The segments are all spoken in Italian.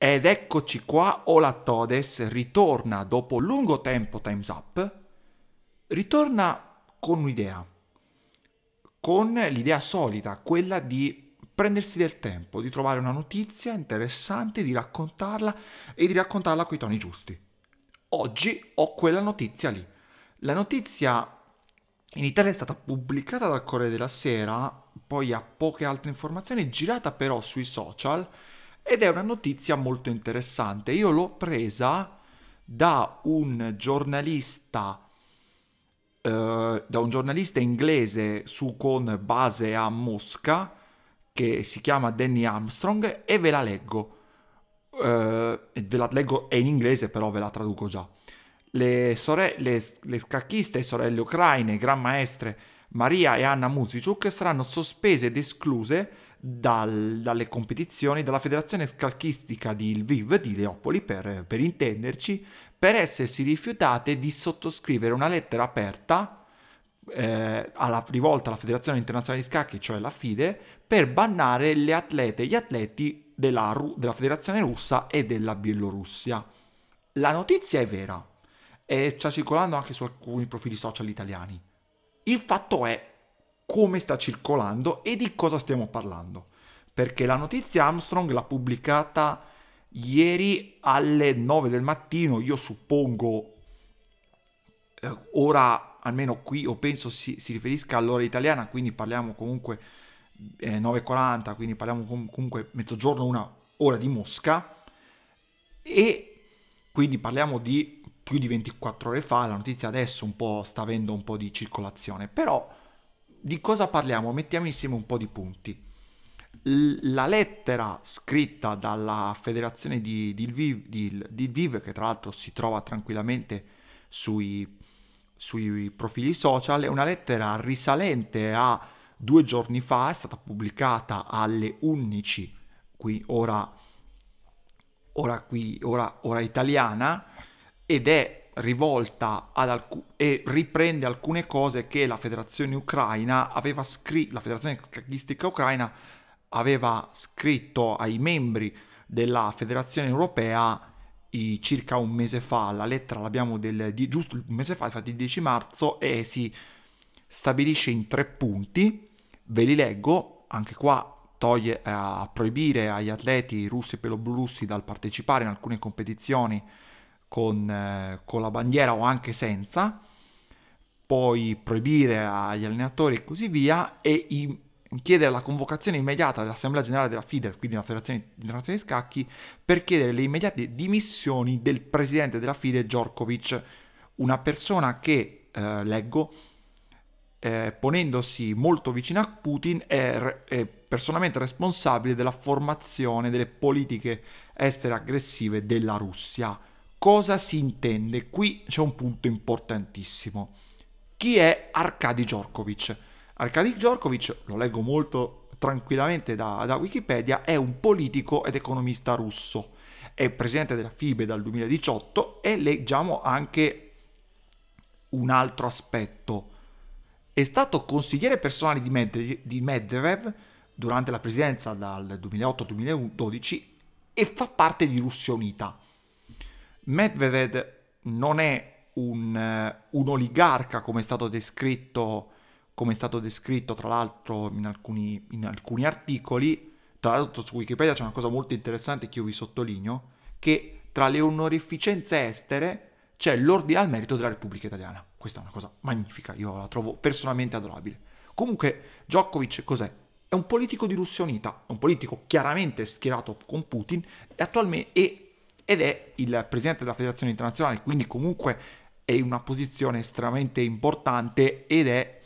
Ed eccoci qua, Ola Todes ritorna dopo lungo tempo Time's Up, ritorna con un'idea, con l'idea solita, quella di prendersi del tempo, di trovare una notizia interessante, di raccontarla e di raccontarla coi toni giusti. Oggi ho quella notizia lì. La notizia in Italia è stata pubblicata dal Corriere della Sera, poi ha poche altre informazioni, girata però sui social ed è una notizia molto interessante. Io l'ho presa da un giornalista eh, da un giornalista inglese su con base a Mosca che si chiama Danny Armstrong e ve la leggo. Eh, ve la leggo è in inglese però ve la traduco già. Le, sore- le, le scacchiste, sorelle ucraine, gran maestre Maria e Anna Musiciuk saranno sospese ed escluse dal, dalle competizioni della Federazione Scalchistica di Lviv, di Leopoli per, per intenderci, per essersi rifiutate di sottoscrivere una lettera aperta eh, alla, rivolta alla Federazione Internazionale di Scacchi, cioè la FIDE, per bannare le atlete e gli atleti della, della Federazione Russa e della Bielorussia. La notizia è vera e sta circolando anche su alcuni profili social italiani. Il fatto è come sta circolando e di cosa stiamo parlando. Perché la notizia Armstrong l'ha pubblicata ieri alle 9 del mattino, io suppongo eh, ora almeno qui o penso si, si, riferisca all'ora italiana, quindi parliamo comunque eh, 9.40, quindi parliamo com- comunque mezzogiorno, una ora di Mosca e quindi parliamo di più di 24 ore fa, la notizia adesso un po' sta avendo un po' di circolazione, però di cosa parliamo? Mettiamo insieme un po' di punti. L- la lettera scritta dalla federazione di, di, Lviv, di, di Lviv, che tra l'altro si trova tranquillamente sui, sui profili social, è una lettera risalente a due giorni fa, è stata pubblicata alle 11, qui ora, ora, qui, ora, ora italiana, ed è rivolta ad alcu- e riprende alcune cose che la federazione ucraina aveva scritto, la federazione scachistica ucraina aveva scritto ai membri della federazione europea i, circa un mese fa, la lettera l'abbiamo del, di, giusto un mese fa, infatti il 10 marzo, e si stabilisce in tre punti, ve li leggo, anche qua toglie eh, a proibire agli atleti russi e peloblussi dal partecipare in alcune competizioni con, eh, con la bandiera o anche senza, poi proibire agli allenatori e così via, e i, chiedere la convocazione immediata dell'Assemblea Generale della FIDE, quindi della Federazione Internazionale di Scacchi, per chiedere le immediate dimissioni del presidente della FIDE, Djorkovic, una persona che, eh, leggo, eh, ponendosi molto vicino a Putin, è, è, personalmente responsabile della formazione delle politiche estere aggressive della Russia cosa si intende? Qui c'è un punto importantissimo. Chi è Arkady Djorkovic? Arkady Djorkovic, lo leggo molto tranquillamente da, da Wikipedia, è un politico ed economista russo. È presidente della FIBE dal 2018 e leggiamo anche un altro aspetto. È stato consigliere personale di, Med- di Medvedev durante la presidenza dal 2008 al 2012 e fa parte di Russia Unita Medvedev non è un, eh, un oligarca come è stato descritto, come è stato descritto tra l'altro in alcuni, in alcuni articoli, tra l'altro su Wikipedia c'è una cosa molto interessante che io vi sottolineo, che tra le onorificenze estere c'è l'ordine al merito della Repubblica Italiana. Questa è una cosa magnifica, io la trovo personalmente adorabile. Comunque, Djokovic cos'è? È un politico di Russia Unita, è un politico chiaramente schierato con Putin e attualmente, e ed è il presidente della federazione internazionale, quindi comunque è in una posizione estremamente importante ed è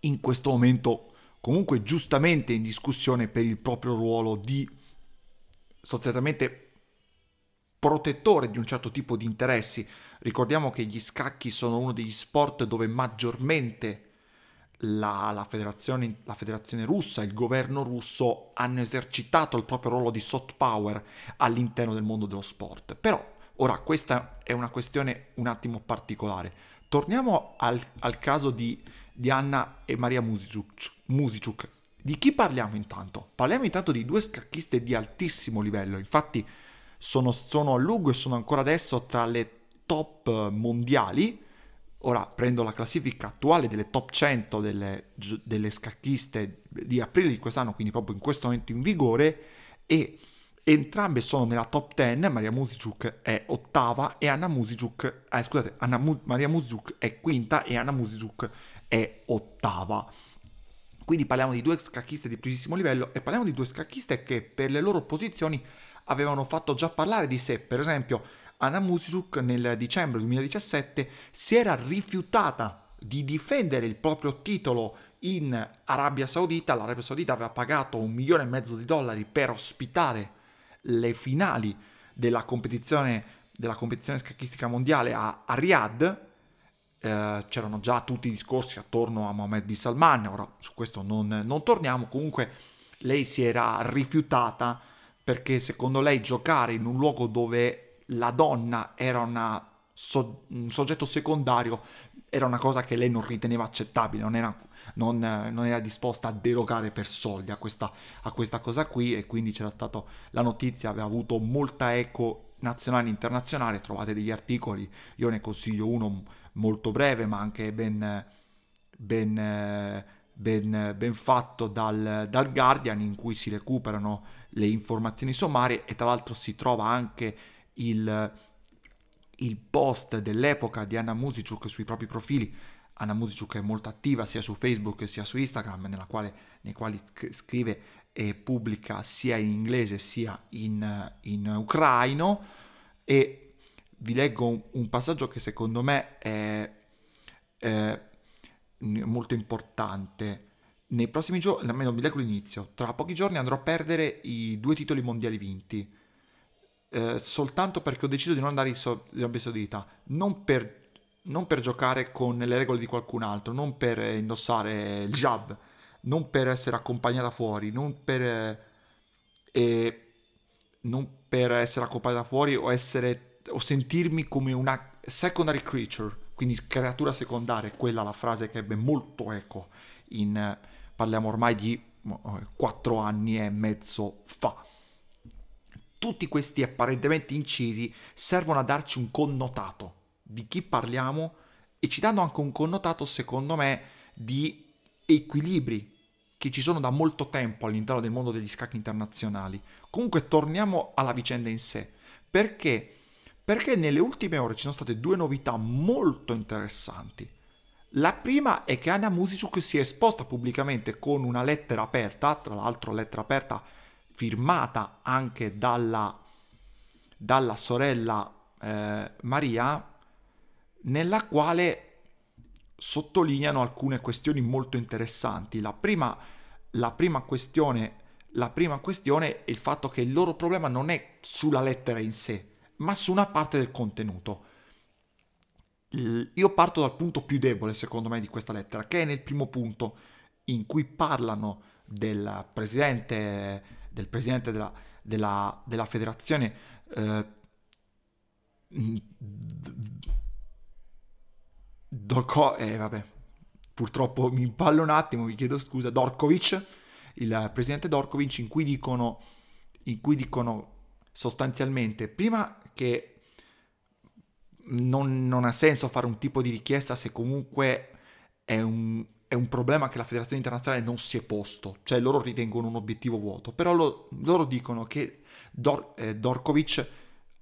in questo momento comunque giustamente in discussione per il proprio ruolo di sostanzialmente protettore di un certo tipo di interessi. Ricordiamo che gli scacchi sono uno degli sport dove maggiormente la, la, federazione, la, federazione, russa, il governo russo hanno esercitato il proprio ruolo di soft power all'interno del mondo dello sport. Però, ora, questa è una questione un attimo particolare. Torniamo al, al caso di, di, Anna e Maria Musiciuk, Di chi parliamo intanto? Parliamo intanto di due scacchiste di altissimo livello, infatti sono, sono a lungo e sono ancora adesso tra le top mondiali, Ora prendo la classifica attuale delle top 100 delle, delle scacchiste di aprile di quest'anno, quindi proprio in questo momento in vigore, e entrambe sono nella top 10, Maria Musiciuk è ottava e Anna Musiciuk, eh, scusate, Anna Mu- Maria Musiciuk è quinta e Anna Musiciuk è ottava. Quindi parliamo di due scacchiste di primissimo livello e parliamo di due scacchiste che per le loro posizioni avevano fatto già parlare di sé, per esempio Anna Musiruk nel dicembre 2017 si era rifiutata di difendere il proprio titolo in Arabia Saudita. L'Arabia Saudita aveva pagato un milione e mezzo di dollari per ospitare le finali della competizione, della competizione scacchistica mondiale a, a Riyadh eh, c'erano già tutti i discorsi attorno a Mohamed bin Salman, ora su questo non, non, torniamo, comunque lei si era rifiutata perché secondo lei giocare in un luogo dove la donna era una so- un soggetto secondario, era una cosa che lei non riteneva accettabile, non era, non, non era disposta a derogare per soldi a questa, a questa cosa qui e quindi c'era stato, la notizia aveva avuto molta eco nazionale e internazionale, trovate degli articoli, io ne consiglio uno molto breve ma anche ben, ben, ben, ben fatto dal, dal, Guardian in cui si recuperano le informazioni sommarie e tra l'altro si trova anche il, il post dell'epoca di Anna Musiciuk sui propri profili. Anna Musiciuk è molto attiva sia su Facebook sia su Instagram, quale, nei quali scrive e pubblica sia in inglese sia in, in ucraino. E vi leggo un, un, passaggio che secondo me è, è molto importante. Nei prossimi giorni, almeno vi leggo l'inizio, tra pochi giorni andrò a perdere i due titoli mondiali vinti eh, soltanto perché ho deciso di non andare in, so- Arabia Saudita, non per, non per, giocare con le regole di qualcun altro, non per eh, indossare il jab, non per essere accompagnata fuori, non per, eh, non per essere accompagnata fuori o, essere, o sentirmi come una secondary creature, quindi creatura secondaria, quella la frase che ebbe molto eco in, parliamo ormai di 4 eh, anni e mezzo fa tutti questi apparentemente incisi servono a darci un connotato di chi parliamo e ci danno anche un connotato, secondo me, di equilibri che ci sono da molto tempo all'interno del mondo degli scacchi internazionali. Comunque torniamo alla vicenda in sé. Perché? Perché nelle ultime ore ci sono state due novità molto interessanti. La prima è che Anna Musiciuk si è esposta pubblicamente con una lettera aperta, tra l'altro lettera aperta firmata anche dalla, dalla sorella eh, Maria, nella quale sottolineano alcune questioni molto interessanti. La prima, la prima questione la prima questione è il fatto che il loro problema non è sulla lettera in sé, ma su una parte del contenuto. Io parto dal punto più debole, secondo me, di questa lettera, che è nel primo punto, in cui parlano del presidente del presidente della, della, della federazione, eh, Dorco, eh, vabbè, purtroppo mi impallo un attimo, vi chiedo scusa, Dorkovic, il presidente Dorkovic, in cui dicono, in cui dicono sostanzialmente prima che non, non ha senso fare un tipo di richiesta se comunque è un, è un problema che la federazione internazionale non si è posto, cioè loro ritengono un obiettivo vuoto, però lo, loro dicono che Dor, eh, Dorkovic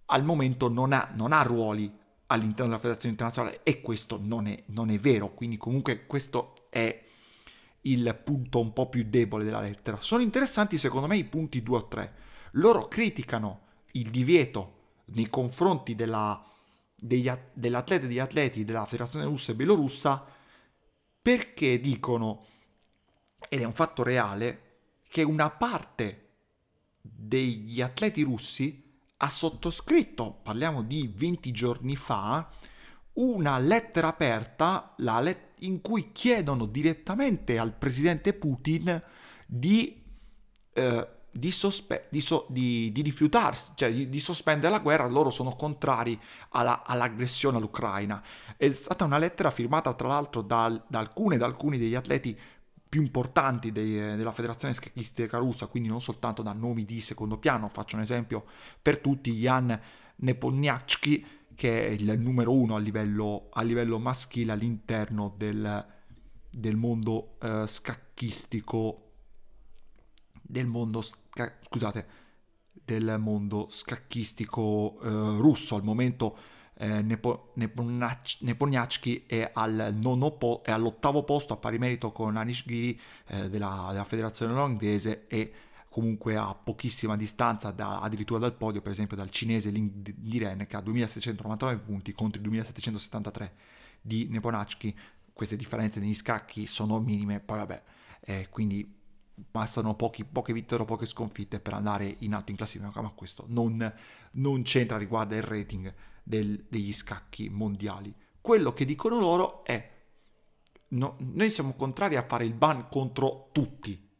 al momento non ha, non ha, ruoli all'interno della federazione internazionale e questo non è, non è vero, quindi comunque questo è il punto un po' più debole della lettera. Sono interessanti secondo me i punti 2 o 3. Loro criticano il divieto nei confronti della, degli, dell'atleta e degli atleti della Federazione Russa e Bielorussa perché dicono, ed è un fatto reale, che una parte degli atleti russi ha sottoscritto, parliamo di 20 giorni fa, una lettera aperta let- in cui chiedono direttamente al presidente Putin di eh, di, sospe- di, so- di, di, rifiutarsi, cioè di, sospendere la guerra, loro sono contrari alla, all'aggressione all'Ucraina. È stata una lettera firmata tra l'altro dal, da, alcune, da alcuni degli atleti più importanti dei, della Federazione scacchistica Russa, quindi non soltanto da nomi di secondo piano, faccio un esempio per tutti, Jan Neponiachtchi, che è il numero uno a livello, a livello maschile all'interno del, del mondo eh, scacchistico del mondo, sca- scusate, del mondo scacchistico eh, russo al momento eh, Nepo- è, al po- è, all'ottavo posto a pari merito con Anishgiri eh, della, della, federazione olandese e comunque a pochissima distanza da, addirittura dal podio per esempio dal cinese Ling Diren che ha 2699 punti contro i 2773 di Neponacchi queste differenze negli scacchi sono minime poi vabbè eh, quindi bastano pochi, poche vittorie o poche sconfitte per andare in alto in classifica, ma questo non, non c'entra riguardo il rating del, degli scacchi mondiali. Quello che dicono loro è no, noi siamo contrari a fare il ban contro tutti.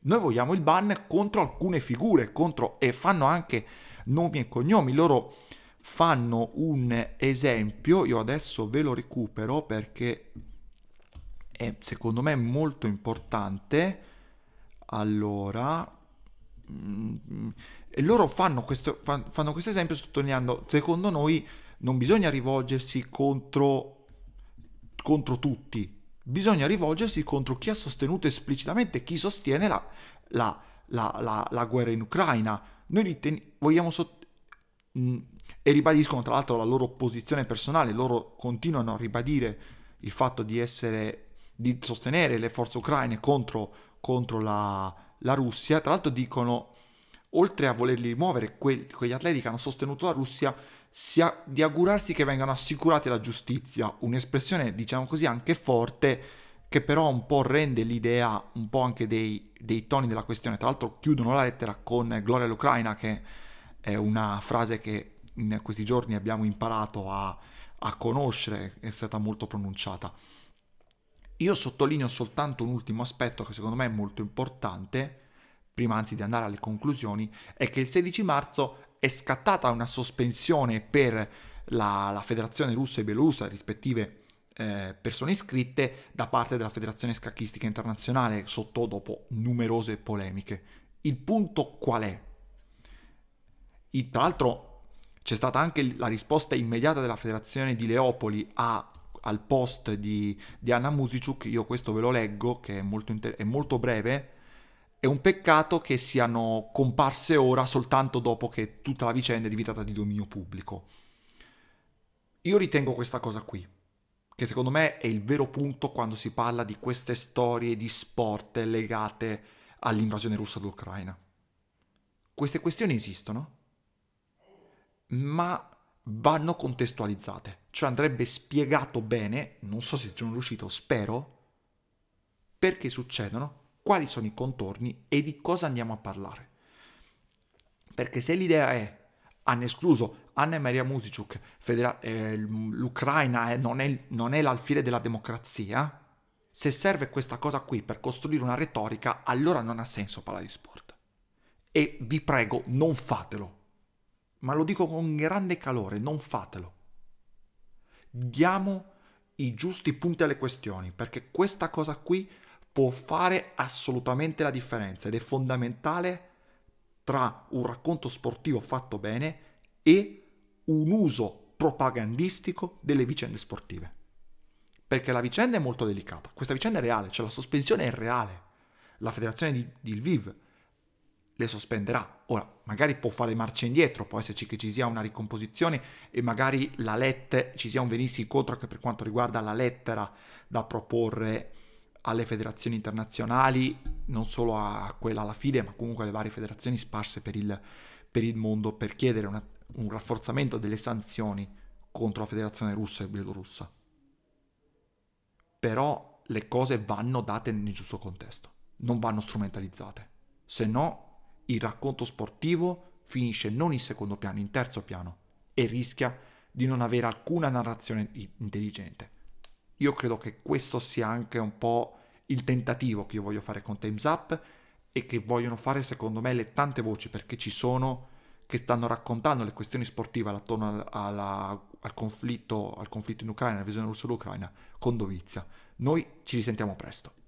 Noi vogliamo il ban contro alcune figure, contro, e fanno anche nomi e cognomi. Loro fanno un esempio, io adesso ve lo recupero perché è, secondo me molto importante allora, mm, e loro fanno questo, fanno questo esempio sottolineando, secondo noi non bisogna rivolgersi contro, contro tutti, bisogna rivolgersi contro chi ha sostenuto esplicitamente, chi sostiene la, la, la, la guerra in Ucraina. Noi ten- vogliamo sottolineare mm, e ribadiscono tra l'altro la loro posizione personale, loro continuano a ribadire il fatto di essere di sostenere le forze ucraine contro, contro la, la, Russia. Tra l'altro dicono, oltre a volerli rimuovere, que, quegli atleti che hanno sostenuto la Russia, sia di augurarsi che vengano assicurati la giustizia. Un'espressione, diciamo così, anche forte, che però un po' rende l'idea un po' anche dei, dei toni della questione. Tra l'altro chiudono la lettera con Gloria all'Ucraina, che è una frase che in questi giorni abbiamo imparato a, a conoscere, è stata molto pronunciata. Io sottolineo soltanto un ultimo aspetto che secondo me è molto importante, prima anzi di andare alle conclusioni, è che il 16 marzo è scattata una sospensione per la, la Federazione russa e bielorussa, rispettive eh, persone iscritte, da parte della Federazione Scacchistica Internazionale, sotto dopo numerose polemiche. Il punto qual è? E, tra l'altro c'è stata anche la risposta immediata della Federazione di Leopoli a al post di, di Anna Musiciuk, io questo ve lo leggo che è molto, inter- è molto breve, è un peccato che siano comparse ora soltanto dopo che tutta la vicenda è diventata di dominio pubblico. Io ritengo questa cosa qui, che secondo me è il vero punto quando si parla di queste storie di sport legate all'invasione russa d'Ucraina. Queste questioni esistono, ma vanno contestualizzate cioè andrebbe spiegato bene, non so se ci sono riuscito, spero, perché succedono, quali sono i contorni e di cosa andiamo a parlare. Perché se l'idea è, hanno escluso Anna e Maria Musiciuk, federa- eh, l'Ucraina eh, non, è, non è l'alfiere della democrazia, se serve questa cosa qui per costruire una retorica, allora non ha senso parlare di sport. E vi prego, non fatelo. Ma lo dico con grande calore, non fatelo diamo i giusti punti alle questioni, perché questa cosa qui può fare assolutamente la differenza ed è fondamentale tra un racconto sportivo fatto bene e un uso propagandistico delle vicende sportive. Perché la vicenda è molto delicata, questa vicenda è reale, cioè la sospensione è reale. La federazione di, di Lviv le sospenderà. Ora, magari può fare marcia indietro, può esserci che ci sia una ricomposizione e magari la lette, ci sia un venirsi incontro anche per quanto riguarda la lettera da proporre alle federazioni internazionali, non solo a quella alla FIDE, ma comunque alle varie federazioni sparse per il, per il mondo per chiedere una, un rafforzamento delle sanzioni contro la federazione russa e bielorussa. Però le cose vanno date nel giusto contesto, non vanno strumentalizzate, se no il racconto sportivo finisce non in secondo piano, in terzo piano e rischia di non avere alcuna narrazione intelligente. Io credo che questo sia anche un po' il tentativo che io voglio fare con Time's Up e che vogliono fare secondo me le tante voci perché ci sono che stanno raccontando le questioni sportive attorno alla, al, conflitto, al conflitto in Ucraina, alla visione russa ucraina con dovizia. Noi ci risentiamo presto.